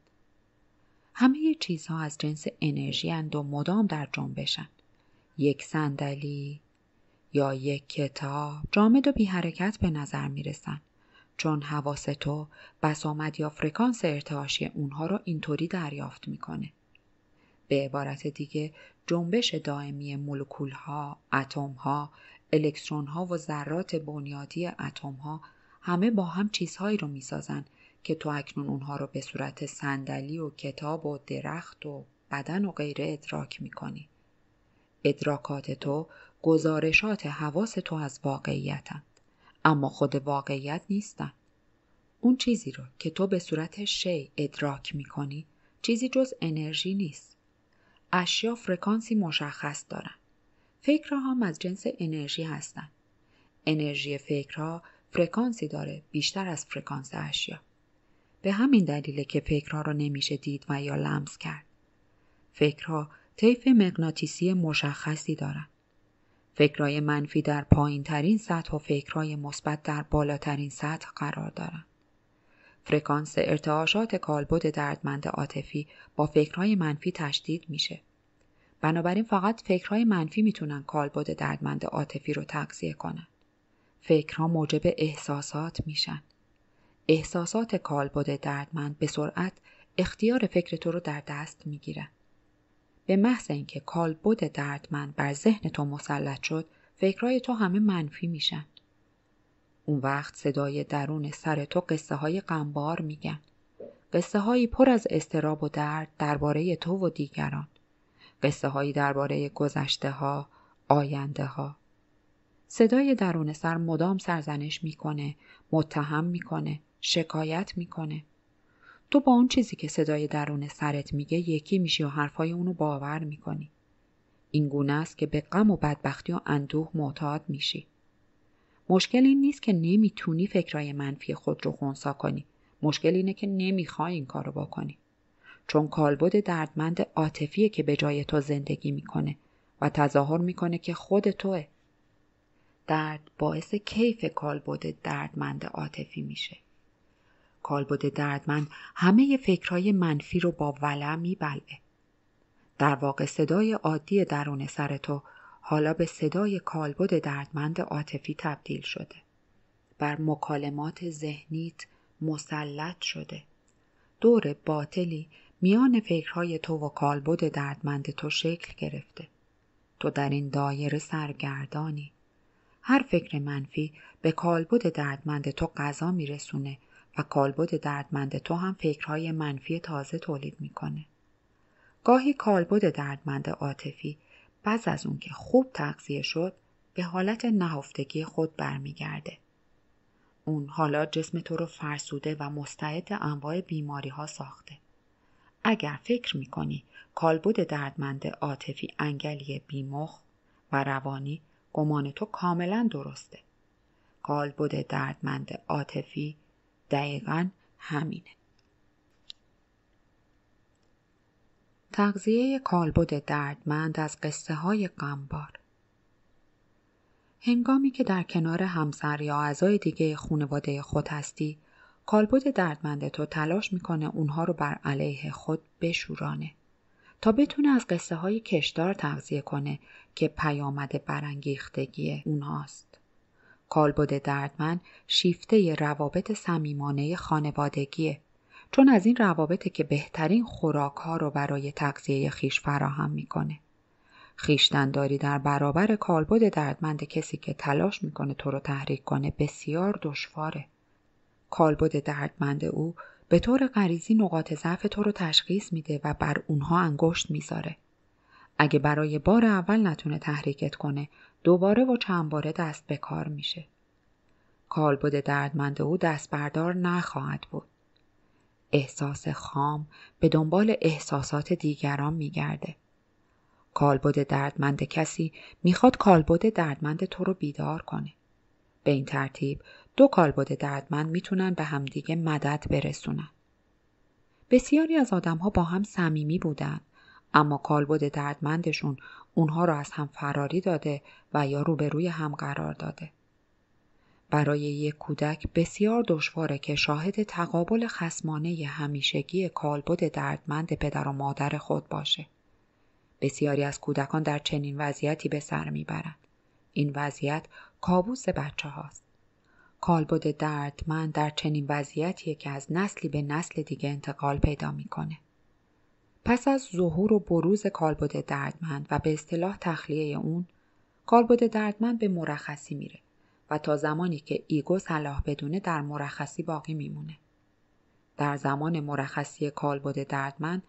همه چیزها از جنس انرژی اند و مدام در جنبشند یک صندلی یا یک کتاب جامد و بی حرکت به نظر می رسن. چون حواس تو بسامد یا فرکانس ارتعاشی اونها رو اینطوری دریافت میکنه. به عبارت دیگه جنبش دائمی مولکول ها، اتم ها الکترون ها و ذرات بنیادی اتم ها همه با هم چیزهایی رو میسازن که تو اکنون اونها رو به صورت صندلی و کتاب و درخت و بدن و غیره ادراک میکنی. ادراکات تو گزارشات حواس تو از واقعیتند اما خود واقعیت نیستند. اون چیزی رو که تو به صورت شی ادراک میکنی چیزی جز انرژی نیست. اشیا فرکانسی مشخص دارن. فکرها هم از جنس انرژی هستند. انرژی فکرها فرکانسی داره بیشتر از فرکانس اشیا. به همین دلیله که فکرها رو نمیشه دید و یا لمس کرد. فکرها طیف مغناطیسی مشخصی دارند. فکرهای منفی در پایین ترین سطح و فکرهای مثبت در بالاترین سطح قرار دارند. فرکانس ارتعاشات کالبد دردمند عاطفی با فکرهای منفی تشدید میشه. بنابراین فقط فکرهای منفی میتونن کالبد دردمند عاطفی رو تغذیه کنن فکرها موجب احساسات میشن احساسات کالبد دردمند به سرعت اختیار فکر تو رو در دست میگیرن به محض اینکه کالبد دردمند بر ذهن تو مسلط شد فکرهای تو همه منفی میشن اون وقت صدای درون سر تو قصه های غمبار میگن قصه هایی پر از استراب و درد درباره تو و دیگران قصه هایی درباره گذشته ها، آینده ها. صدای درون سر مدام سرزنش میکنه، متهم میکنه، شکایت میکنه. تو با اون چیزی که صدای درون سرت میگه یکی میشی و حرفهای اونو باور میکنی. این گونه است که به غم و بدبختی و اندوه معتاد میشی. مشکل این نیست که نمیتونی فکرای منفی خود رو خونسا کنی. مشکل اینه که نمیخوای این کارو بکنی. چون کالبد دردمند عاطفی که به جای تو زندگی میکنه و تظاهر میکنه که خود توه درد باعث کیف کالبد دردمند عاطفی میشه کالبد دردمند همه فکرهای منفی رو با ولع میبلعه در واقع صدای عادی درون سر تو حالا به صدای کالبد دردمند عاطفی تبدیل شده بر مکالمات ذهنیت مسلط شده دور باطلی میان فکرهای تو و کالبد دردمند تو شکل گرفته تو در این دایره سرگردانی هر فکر منفی به کالبد دردمند تو غذا میرسونه و کالبد دردمند تو هم فکرهای منفی تازه تولید میکنه گاهی کالبد دردمند عاطفی بعض از اون که خوب تغذیه شد به حالت نهفتگی خود برمیگرده اون حالا جسم تو رو فرسوده و مستعد انواع بیماری ها ساخته اگر فکر میکنی کالبد دردمند عاطفی انگلی بیمخ و روانی گمان تو کاملا درسته کالبد دردمند عاطفی دقیقا همینه تغذیه کالبد دردمند از قصه های غمبار هنگامی که در کنار همسر یا اعضای دیگه خانواده خود هستی کالبد دردمند تو تلاش میکنه اونها رو بر علیه خود بشورانه تا بتونه از قصه های کشدار تغذیه کنه که پیامد برانگیختگی اونهاست. کالبد دردمند شیفته روابط صمیمانه خانوادگیه چون از این روابطه که بهترین خوراک ها رو برای تغذیه خیش فراهم میکنه. خیشتنداری در برابر کالبد دردمند کسی که تلاش میکنه تو رو تحریک کنه بسیار دشواره. کالبد دردمند او به طور غریزی نقاط ضعف تو رو تشخیص میده و بر اونها انگشت میذاره. اگه برای بار اول نتونه تحریکت کنه دوباره و چند باره دست به کار میشه. کالبد دردمند او دست بردار نخواهد بود. احساس خام به دنبال احساسات دیگران میگرده. کالبد دردمند کسی میخواد کالبد دردمند تو رو بیدار کنه. به این ترتیب دو کالبد دردمند میتونن به همدیگه مدد برسونن. بسیاری از ها با هم صمیمی بودن اما کالبد دردمندشون اونها را از هم فراری داده و یا روبروی هم قرار داده. برای یک کودک بسیار دشواره که شاهد تقابل خسمانه همیشگی کالبد دردمند پدر و مادر خود باشه. بسیاری از کودکان در چنین وضعیتی به سر میبرند. این وضعیت کابوس بچه هاست. کالبد دردمند در چنین وضعیتیه که از نسلی به نسل دیگه انتقال پیدا میکنه پس از ظهور و بروز کالبد دردمند و به اصطلاح تخلیه اون کالبد دردمند به مرخصی میره و تا زمانی که ایگو صلاح بدونه در مرخصی باقی میمونه در زمان مرخصی کالبد دردمند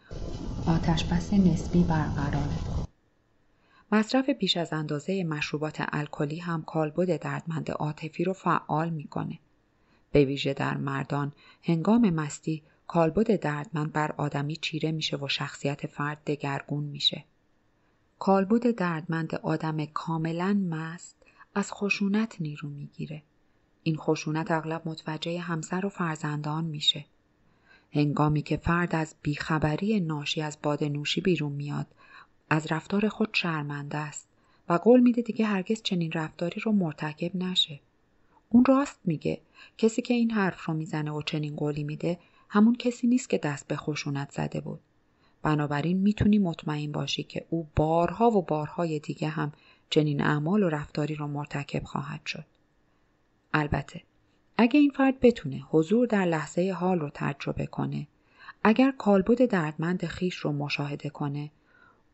آتش بس نسبی برقراره مصرف پیش از اندازه مشروبات الکلی هم کالبد دردمند عاطفی رو فعال میکنه به ویژه در مردان هنگام مستی کالبد دردمند بر آدمی چیره میشه و شخصیت فرد دگرگون میشه کالبد دردمند آدم کاملا مست از خشونت نیرو میگیره این خشونت اغلب متوجه همسر و فرزندان میشه هنگامی که فرد از بیخبری ناشی از باد نوشی بیرون میاد از رفتار خود شرمنده است و قول میده دیگه هرگز چنین رفتاری رو مرتکب نشه اون راست میگه کسی که این حرف رو میزنه و چنین قولی میده همون کسی نیست که دست به خشونت زده بود بنابراین میتونی مطمئن باشی که او بارها و بارهای دیگه هم چنین اعمال و رفتاری را مرتکب خواهد شد البته اگه این فرد بتونه حضور در لحظه حال رو تجربه کنه اگر کالبد دردمند خیش رو مشاهده کنه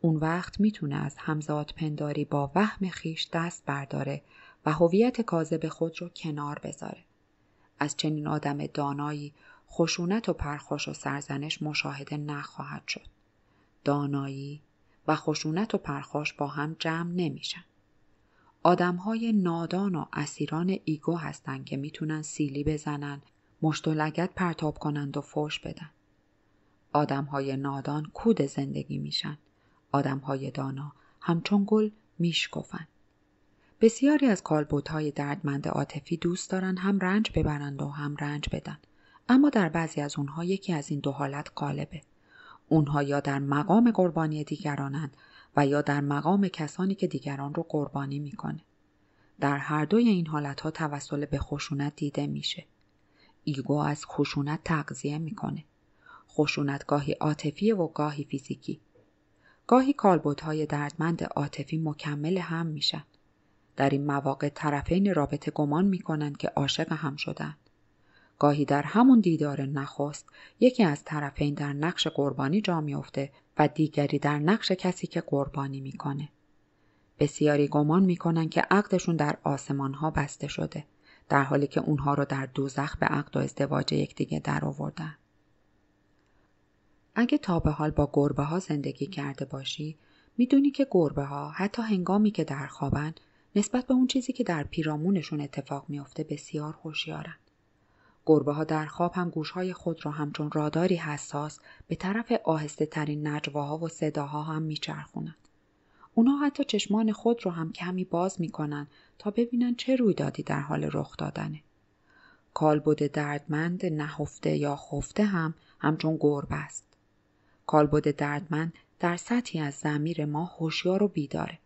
اون وقت میتونه از همزاد پنداری با وهم خیش دست برداره و هویت کاذب خود رو کنار بذاره. از چنین آدم دانایی خشونت و پرخوش و سرزنش مشاهده نخواهد شد. دانایی و خشونت و پرخوش با هم جمع نمیشن. آدمهای نادان و اسیران ایگو هستند که میتونن سیلی بزنن، مشت و لگت پرتاب کنند و فوش بدن. آدمهای نادان کود زندگی میشن. های دانا همچون گل میشکفند بسیاری از های دردمند عاطفی دوست دارند هم رنج ببرند و هم رنج بدن اما در بعضی از اونها یکی از این دو حالت قالبه. اونها یا در مقام قربانی دیگرانند و یا در مقام کسانی که دیگران رو قربانی میکنه در هر دوی این ها توسل به خشونت دیده میشه ایگو از خشونت تغذیه میکنه خشونت گاهی عاطفی و گاهی فیزیکی گاهی کالبدهای دردمند عاطفی مکمل هم میشن در این مواقع طرفین رابطه گمان میکنند که عاشق هم شدند گاهی در همون دیدار نخست یکی از طرفین در نقش قربانی جا میافته و دیگری در نقش کسی که قربانی میکنه بسیاری گمان میکنند که عقدشون در آسمان ها بسته شده در حالی که اونها رو در دوزخ به عقد و ازدواج یکدیگه در آوردن اگه تا به حال با گربه ها زندگی کرده باشی میدونی که گربه ها حتی هنگامی که در خوابن نسبت به اون چیزی که در پیرامونشون اتفاق میافته بسیار هوشیارن. گربه ها در خواب هم گوشهای خود را همچون راداری حساس به طرف آهسته ترین نجواها و صداها هم میچرخونند. اونا حتی چشمان خود رو هم کمی باز میکنن تا ببینن چه رویدادی در حال رخ دادنه. کالبد دردمند نهفته یا خفته هم همچون گربه است. کالبد دردمند در سطحی از زمیر ما هوشیار و بیداره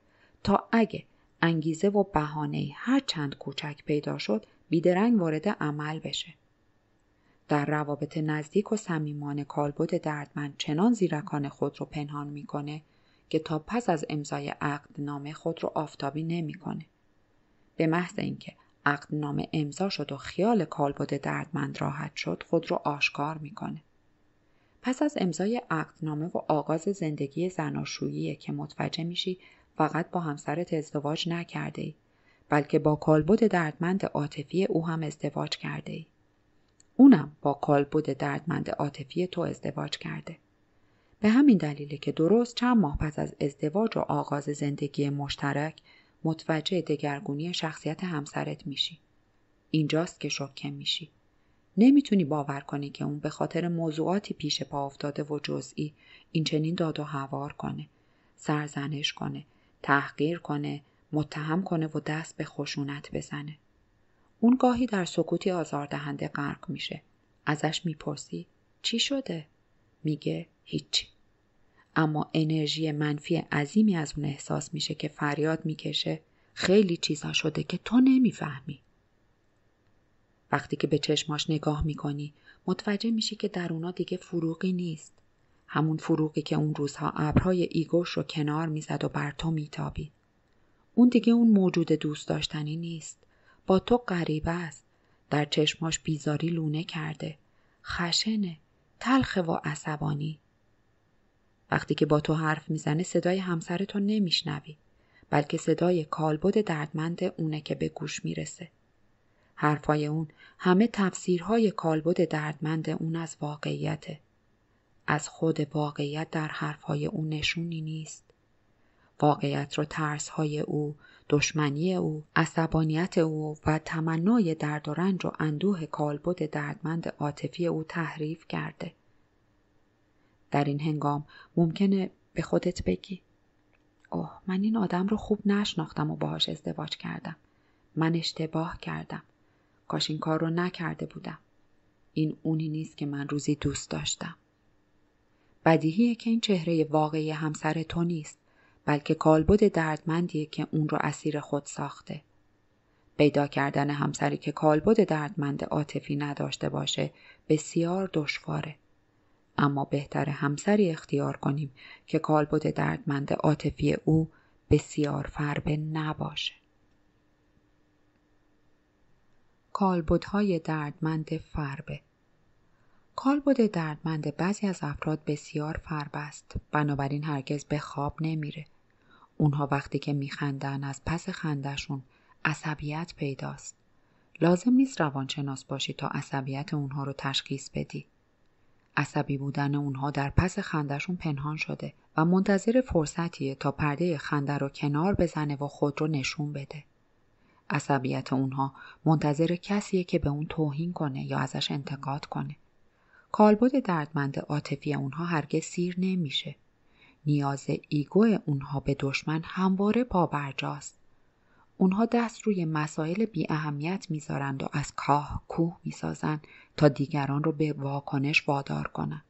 تا اگه انگیزه و بهانه هر چند کوچک پیدا شد بیدرنگ وارد عمل بشه در روابط نزدیک و صمیمانه کالبد دردمند چنان زیرکان خود رو پنهان میکنه که تا پس از امضای نامه خود رو آفتابی نمیکنه به محض اینکه عقدنامه امضا شد و خیال کالبد دردمند راحت شد خود رو آشکار میکنه پس از امضای عقدنامه و آغاز زندگی زناشویی که متوجه میشی فقط با همسرت ازدواج نکرده ای بلکه با کالبد دردمند عاطفی او هم ازدواج کرده ای. اونم با کالبد دردمند عاطفی تو ازدواج کرده. به همین دلیله که درست چند ماه پس از ازدواج و آغاز زندگی مشترک متوجه دگرگونی شخصیت همسرت میشی. اینجاست که شوکه میشی. نمیتونی باور کنی که اون به خاطر موضوعاتی پیش پا افتاده و جزئی این چنین داد و هوار کنه سرزنش کنه تحقیر کنه متهم کنه و دست به خشونت بزنه اون گاهی در سکوتی آزاردهنده غرق میشه ازش میپرسی چی شده میگه هیچی اما انرژی منفی عظیمی از اون احساس میشه که فریاد میکشه خیلی چیزا شده که تو نمیفهمی وقتی که به چشماش نگاه میکنی متوجه میشی که در اونا دیگه فروغی نیست همون فروغی که اون روزها ابرهای ایگوش رو کنار میزد و بر تو میتابید اون دیگه اون موجود دوست داشتنی نیست با تو غریبه است در چشماش بیزاری لونه کرده خشنه تلخه و عصبانی وقتی که با تو حرف میزنه صدای همسر تو نمیشنوی بلکه صدای کالبد دردمند اونه که به گوش میرسه حرفای اون همه تفسیرهای کالبد دردمند اون از واقعیت، از خود واقعیت در حرفهای او نشونی نیست. واقعیت رو ترسهای او، دشمنی او، عصبانیت او و تمنای درد و رنج و اندوه کالبد دردمند عاطفی او تحریف کرده. در این هنگام ممکنه به خودت بگی اوه من این آدم رو خوب نشناختم و باهاش ازدواج کردم. من اشتباه کردم. کاش این کار رو نکرده بودم این اونی نیست که من روزی دوست داشتم بدیهیه که این چهره واقعی همسر تو نیست بلکه کالبد دردمندیه که اون رو اسیر خود ساخته پیدا کردن همسری که کالبد دردمند عاطفی نداشته باشه بسیار دشواره اما بهتر همسری اختیار کنیم که کالبد دردمند عاطفی او بسیار فربه نباشه کالبدهای دردمند فربه کالبد دردمند بعضی از افراد بسیار فرب است بنابراین هرگز به خواب نمیره اونها وقتی که میخندن از پس خندشون عصبیت پیداست لازم نیست روانشناس باشی تا عصبیت اونها رو تشخیص بدی عصبی بودن اونها در پس خندشون پنهان شده و منتظر فرصتیه تا پرده خنده رو کنار بزنه و خود رو نشون بده عصبیت اونها منتظر کسیه که به اون توهین کنه یا ازش انتقاد کنه. کالبد دردمند عاطفی اونها هرگز سیر نمیشه. نیاز ایگو اونها به دشمن همواره برجاست. اونها دست روی مسائل بی اهمیت میذارند و از کاه کوه میسازند تا دیگران رو به واکنش وادار کنند.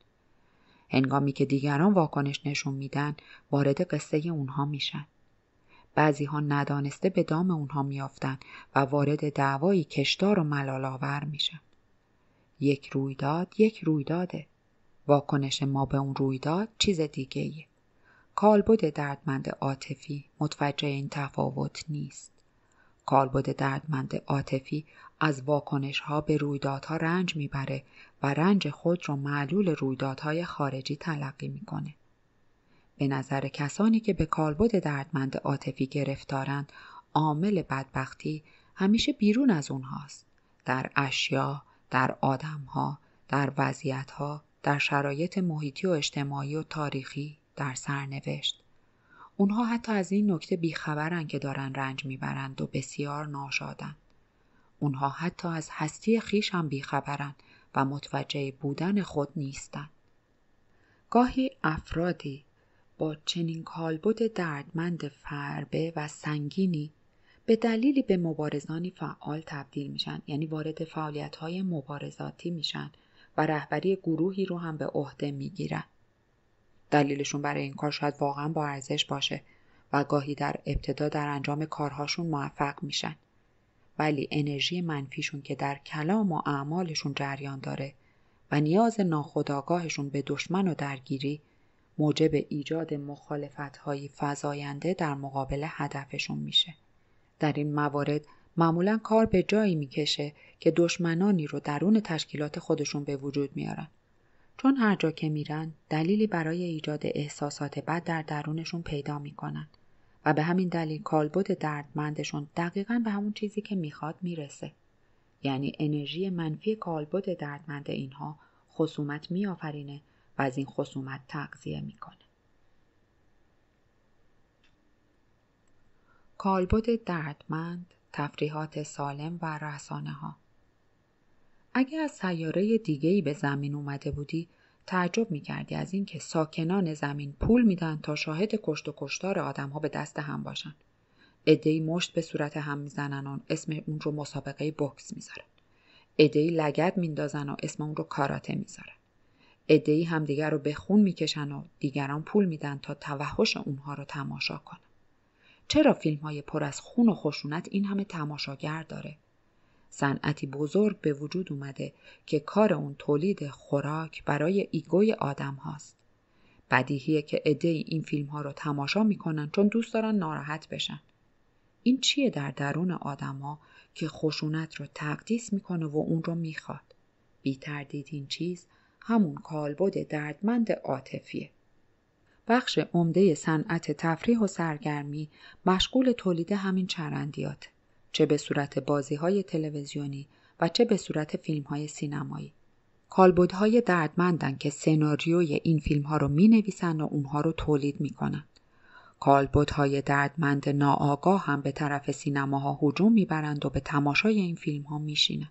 هنگامی که دیگران واکنش نشون میدن وارد قصه اونها میشن. بعضی ها ندانسته به دام اونها میافتند و وارد دعوایی کشدار و ملال آور میشن. یک رویداد یک رویداده. واکنش ما به اون رویداد چیز دیگه ایه. کالبد دردمند عاطفی متوجه این تفاوت نیست. کالبد دردمند عاطفی از واکنش ها به رویدادها رنج میبره و رنج خود رو معلول رویدادهای خارجی تلقی میکنه. به نظر کسانی که به کالبد دردمند عاطفی گرفتارند عامل بدبختی همیشه بیرون از اونهاست در اشیا در آدمها در وضعیتها در شرایط محیطی و اجتماعی و تاریخی در سرنوشت اونها حتی از این نکته بیخبرن که دارن رنج میبرند و بسیار ناشادند. اونها حتی از هستی خیش هم بیخبرن و متوجه بودن خود نیستن. گاهی افرادی با چنین کالبد دردمند فربه و سنگینی به دلیلی به مبارزانی فعال تبدیل میشن یعنی وارد فعالیت های مبارزاتی میشن و رهبری گروهی رو هم به عهده میگیرن دلیلشون برای این کار شاید واقعا با ارزش باشه و گاهی در ابتدا در انجام کارهاشون موفق میشن ولی انرژی منفیشون که در کلام و اعمالشون جریان داره و نیاز ناخودآگاهشون به دشمن و درگیری موجب ایجاد مخالفت‌های فزاینده در مقابل هدفشون میشه. در این موارد معمولا کار به جایی میکشه که دشمنانی رو درون تشکیلات خودشون به وجود میارن. چون هر جا که میرن دلیلی برای ایجاد احساسات بد در درونشون پیدا میکنن و به همین دلیل کالبد دردمندشون دقیقا به همون چیزی که میخواد میرسه. یعنی انرژی منفی کالبد دردمند اینها خصومت میآفرینه و از این خصومت تغذیه میکنه کالبد دردمند تفریحات سالم و رسانه ها اگر از سیاره دیگهی به زمین اومده بودی تعجب می کردی از اینکه ساکنان زمین پول میدن تا شاهد کشت و کشتار آدم ها به دست هم باشن. ادهی مشت به صورت هم میزنن و اسم اون رو مسابقه بکس میذارن. ادهی لگد میندازن و اسم اون رو کاراته میذارن. هم دیگر رو به خون میکشن و دیگران پول میدن تا توحش اونها رو تماشا کنن چرا فیلم های پر از خون و خشونت این همه تماشاگر داره صنعتی بزرگ به وجود اومده که کار اون تولید خوراک برای ایگوی آدم هاست. بدیهیه که ای این فیلم ها رو تماشا میکنن چون دوست دارن ناراحت بشن. این چیه در درون آدما که خشونت رو تقدیس میکنه و اون رو میخواد؟ بی تردید این چیز همون کالبد دردمند عاطفیه بخش عمده صنعت تفریح و سرگرمی مشغول تولید همین چرندیات چه به صورت بازی های تلویزیونی و چه به صورت فیلم های سینمایی کالبدهای دردمندن که سناریوی این فیلم ها رو می نویسن و اونها رو تولید می کنن. های دردمند ناآگاه هم به طرف سینماها هجوم میبرند و به تماشای این فیلم ها میشینند.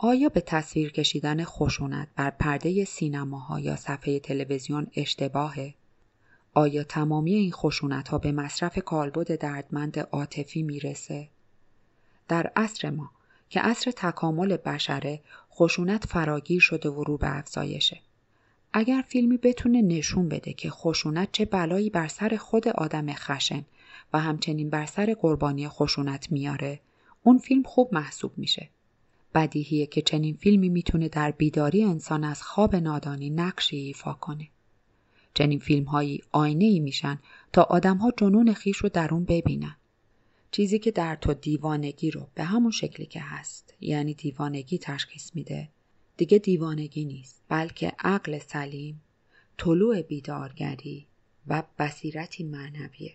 آیا به تصویر کشیدن خشونت بر پرده سینماها یا صفحه تلویزیون اشتباهه؟ آیا تمامی این خشونت ها به مصرف کالبد دردمند عاطفی میرسه؟ در عصر ما که عصر تکامل بشره خشونت فراگیر شده و رو به افزایشه. اگر فیلمی بتونه نشون بده که خشونت چه بلایی بر سر خود آدم خشن و همچنین بر سر قربانی خشونت میاره، اون فیلم خوب محسوب میشه. بدیهیه که چنین فیلمی میتونه در بیداری انسان از خواب نادانی نقشی ایفا کنه. چنین فیلم هایی آینه ای میشن تا آدم ها جنون خیش رو در اون ببینن. چیزی که در تو دیوانگی رو به همون شکلی که هست یعنی دیوانگی تشخیص میده دیگه دیوانگی نیست بلکه عقل سلیم طلوع بیدارگری و بصیرتی معنویه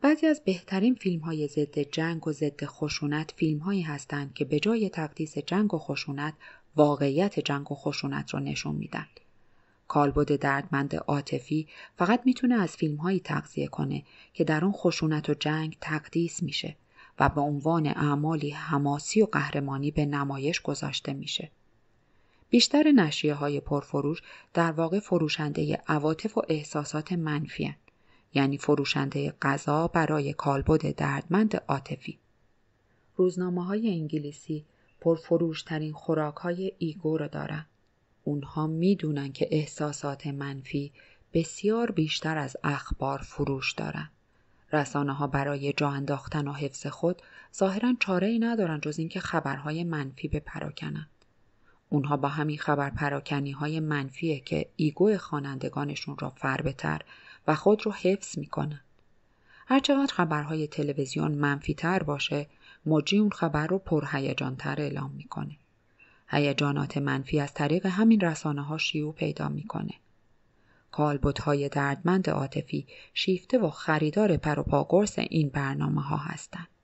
بعضی از بهترین فیلم های ضد جنگ و ضد خشونت فیلم هایی هستند که به جای تقدیس جنگ و خشونت واقعیت جنگ و خشونت را نشون میدن. کالبد دردمند عاطفی فقط میتونه از فیلم هایی تغذیه کنه که در اون خشونت و جنگ تقدیس میشه و به عنوان اعمالی حماسی و قهرمانی به نمایش گذاشته میشه. بیشتر نشریه های پرفروش در واقع فروشنده عواطف و احساسات منفیه. یعنی فروشنده غذا برای کالبد دردمند عاطفی روزنامه های انگلیسی پرفروشترین خوراک های ایگو را دارند اونها میدونن که احساسات منفی بسیار بیشتر از اخبار فروش دارند رسانه ها برای جا انداختن و حفظ خود ظاهرا چاره ای ندارن جز اینکه خبرهای منفی بپراکنند. اونها با همین خبر پراکنی های منفیه که ایگو خوانندگانشون را فربهتر و خود رو حفظ میکنن. هرچقدر خبرهای تلویزیون منفی تر باشه موجی اون خبر رو پرهیجانتر اعلام میکنه. هیجانات منفی از طریق همین رسانه ها شیوع پیدا میکنه. کالبوت های دردمند عاطفی شیفته و خریدار پر این برنامه ها هستند.